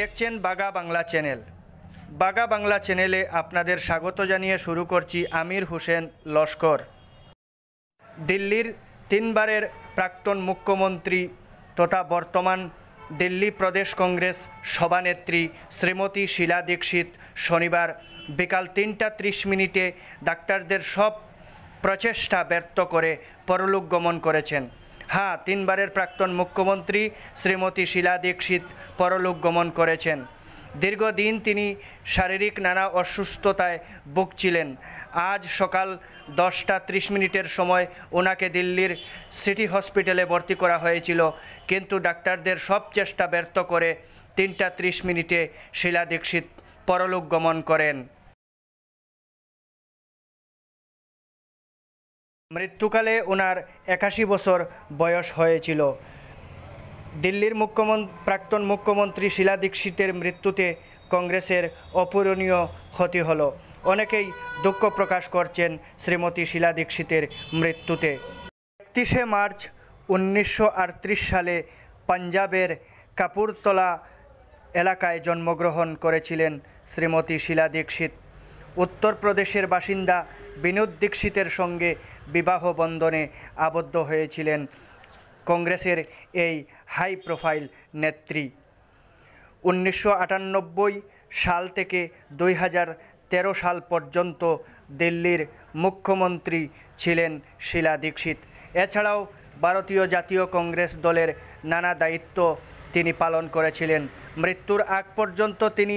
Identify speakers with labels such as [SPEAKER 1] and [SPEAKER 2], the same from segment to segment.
[SPEAKER 1] দেখছেন বাগা বাংলা চ্যানেল বাগা বাংলা চ্যানেলে আপনাদের স্বাগত জানিয়ে শুরু করছি আমির হোসেন লস্কর দিল্লির তিনবারের প্রাক্তন মুখ্যমন্ত্রী তথা বর্তমান দিল্লি প্রদেশ কংগ্রেস সভানেত্রী শ্রীমতী শীলা দীক্ষিত শনিবার বিকাল তিনটা ত্রিশ মিনিটে ডাক্তারদের সব প্রচেষ্টা ব্যর্থ করে পরলোক গমন করেছেন হ্যাঁ তিনবারের প্রাক্তন মুখ্যমন্ত্রী শ্রীমতী শীলা দীক্ষিত পরলোক গমন করেছেন দীর্ঘদিন তিনি শারীরিক নানা অসুস্থতায় ভুগছিলেন আজ সকাল দশটা ত্রিশ মিনিটের সময় ওনাকে দিল্লির সিটি হসপিটালে ভর্তি করা হয়েছিল কিন্তু ডাক্তারদের সব চেষ্টা ব্যর্থ করে তিনটা ত্রিশ মিনিটে শীলা দীক্ষিত পরলোক গমন করেন মৃত্যুকালে ওনার একাশি বছর বয়স হয়েছিল দিল্লির মুখ্যমন প্রাক্তন মুখ্যমন্ত্রী শীলা দীক্ষিতের মৃত্যুতে কংগ্রেসের অপূরণীয় ক্ষতি হলো অনেকেই দুঃখ প্রকাশ করছেন শ্রীমতী শীলা দীক্ষিতের মৃত্যুতে একত্রিশে মার্চ উনিশশো সালে পাঞ্জাবের কাপুরতলা এলাকায় জন্মগ্রহণ করেছিলেন শ্রীমতী শীলা দীক্ষিত উত্তরপ্রদেশের বাসিন্দা বিনোদ দীক্ষিতের সঙ্গে বিবাহ বন্ধনে আবদ্ধ হয়েছিলেন কংগ্রেসের এই হাই প্রোফাইল নেত্রী উনিশশো সাল থেকে দুই সাল পর্যন্ত দিল্লির মুখ্যমন্ত্রী ছিলেন শীলা দীক্ষিত এছাড়াও ভারতীয় জাতীয় কংগ্রেস দলের নানা দায়িত্ব তিনি পালন করেছিলেন মৃত্যুর আগ পর্যন্ত তিনি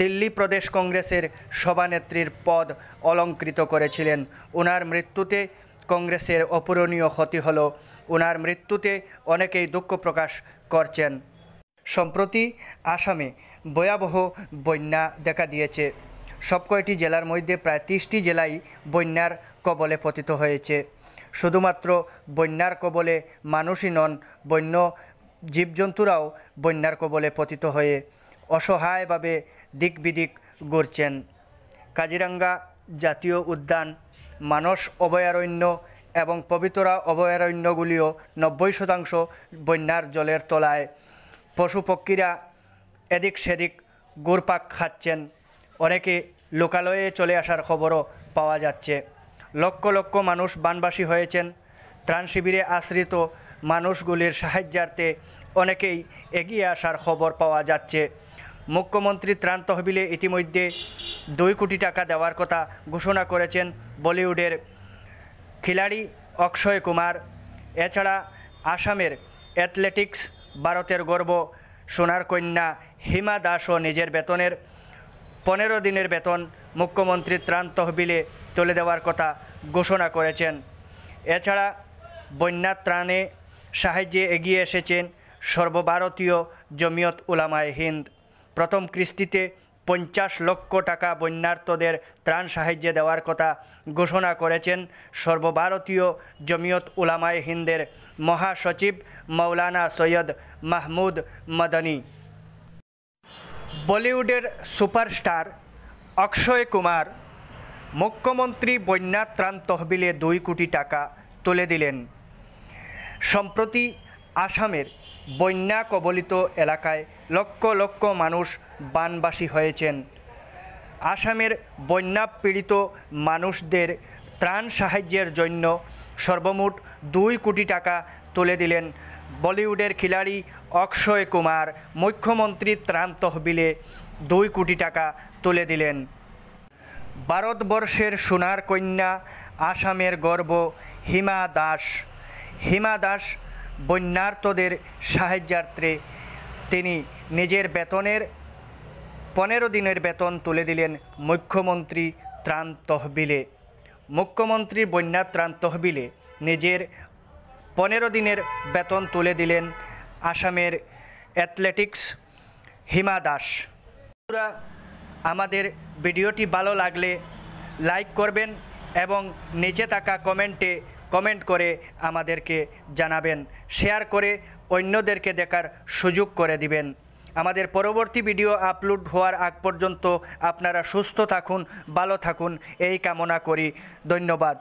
[SPEAKER 1] দিল্লি প্রদেশ কংগ্রেসের সভানেত্রীর পদ অলঙ্কৃত করেছিলেন ওনার মৃত্যুতে কংগ্রেসের অপূরণীয় ক্ষতি হল ওনার মৃত্যুতে অনেকেই দুঃখ প্রকাশ করছেন সম্প্রতি আসামে ভয়াবহ বন্যা দেখা দিয়েছে সবকয়টি জেলার মধ্যে প্রায় তিরিশটি জেলাই বন্যার কবলে পতিত হয়েছে শুধুমাত্র বন্যার কবলে মানুষই নন বন্য জীবজন্তুরাও বন্যার কবলে পতিত হয়ে অসহায়ভাবে দিক বিদিক গড়ছেন কাজিরাঙ্গা জাতীয় উদ্যান মানস অভয়ারণ্য এবং পবিতরা অভয়ারণ্যগুলিও নব্বই শতাংশ বন্যার জলের তলায় পশু পক্ষীরা এদিক সেদিক গোরপাক খাচ্ছেন অনেকে লোকালয়ে চলে আসার খবরও পাওয়া যাচ্ছে লক্ষ লক্ষ মানুষ বানবাসী হয়েছেন ত্রাণ শিবিরে আশ্রিত মানুষগুলির সাহায্যার্থে অনেকেই এগিয়ে আসার খবর পাওয়া যাচ্ছে মুখ্যমন্ত্রী ত্রাণ তহবিলে ইতিমধ্যে দুই কোটি টাকা দেওয়ার কথা ঘোষণা করেছেন বলিউডের খিলাড়ি অক্ষয় কুমার এছাড়া আসামের অ্যাথলেটিক্স ভারতের গর্ব সোনার কন্যা হিমা দাসও নিজের বেতনের পনেরো দিনের বেতন মুখ্যমন্ত্রী ত্রাণ তহবিলে তুলে দেওয়ার কথা ঘোষণা করেছেন এছাড়া বন্যা ত্রাণে সাহায্যে এগিয়ে এসেছেন সর্বভারতীয় জমিয়ত উলামায় হিন্দ প্রথম কিস্তিতে পঞ্চাশ লক্ষ টাকা বন্যার্তদের ত্রাণ সাহায্য দেওয়ার কথা ঘোষণা করেছেন সর্বভারতীয় জমিয়ত উলামায় হিন্দের মহাসচিব মৌলানা সৈয়দ মাহমুদ মদনী বলিউডের সুপারস্টার অক্ষয় কুমার মুখ্যমন্ত্রী বন্যা ত্রাণ তহবিলে দুই কোটি টাকা তুলে দিলেন সম্প্রতি আসামের বন্যা কবলিত এলাকায় লক্ষ লক্ষ মানুষ বানবাসী হয়েছেন আসামের বন্যা পীড়িত মানুষদের ত্রাণ সাহায্যের জন্য সর্বমোট দুই কোটি টাকা তুলে দিলেন বলিউডের খিলাড়ি অক্ষয় কুমার মুখ্যমন্ত্রী ত্রাণ তহবিলে দুই কোটি টাকা তুলে দিলেন ভারতবর্ষের সোনার কন্যা আসামের গর্ব হিমা দাস হিমা দাস বন্যার্তদের সাহায্যার্থে তিনি নিজের বেতনের পনেরো দিনের বেতন তুলে দিলেন মুখ্যমন্ত্রী ত্রাণ তহবিলে মুখ্যমন্ত্রী বন্যা ত্রাণ তহবিলে নিজের পনেরো দিনের বেতন তুলে দিলেন আসামের অ্যাথলেটিক্স হিমা দাস আমাদের ভিডিওটি ভালো লাগলে লাইক করবেন এবং নিচে থাকা কমেন্টে কমেন্ট করে আমাদেরকে জানাবেন শেয়ার করে অন্যদেরকে দেখার সুযোগ করে দিবেন আমাদের পরবর্তী ভিডিও আপলোড হওয়ার আগ পর্যন্ত আপনারা সুস্থ থাকুন ভালো থাকুন এই কামনা করি ধন্যবাদ